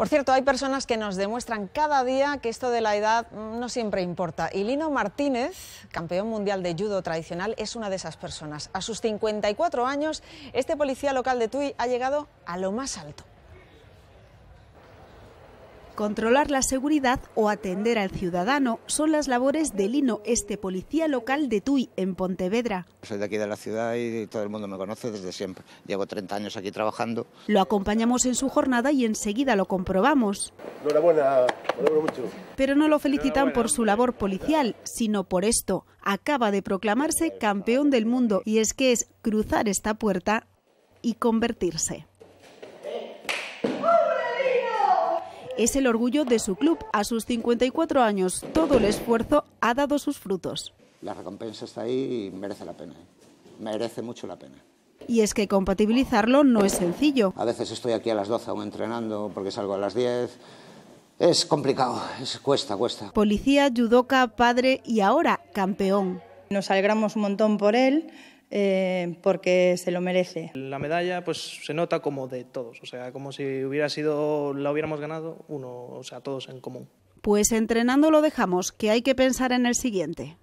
Por cierto, hay personas que nos demuestran cada día que esto de la edad mm, no siempre importa. Y Lino Martínez, campeón mundial de judo tradicional, es una de esas personas. A sus 54 años, este policía local de Tui ha llegado a lo más alto. Controlar la seguridad o atender al ciudadano son las labores de Lino, este policía local de Tui, en Pontevedra. Soy de aquí de la ciudad y todo el mundo me conoce desde siempre. Llevo 30 años aquí trabajando. Lo acompañamos en su jornada y enseguida lo comprobamos. Enhorabuena, mucho. Pero no lo felicitan por su labor policial, sino por esto. Acaba de proclamarse campeón del mundo y es que es cruzar esta puerta y convertirse. es el orgullo de su club. A sus 54 años, todo el esfuerzo ha dado sus frutos. La recompensa está ahí y merece la pena. ¿eh? Merece mucho la pena. Y es que compatibilizarlo no es sencillo. A veces estoy aquí a las 12 aún entrenando porque salgo a las 10. Es complicado, es, cuesta, cuesta. Policía, judoka, padre y ahora campeón. Nos alegramos un montón por él, eh, porque se lo merece. La medalla pues se nota como de todos, o sea, como si hubiera sido, la hubiéramos ganado uno, o sea, todos en común. Pues entrenando lo dejamos, que hay que pensar en el siguiente.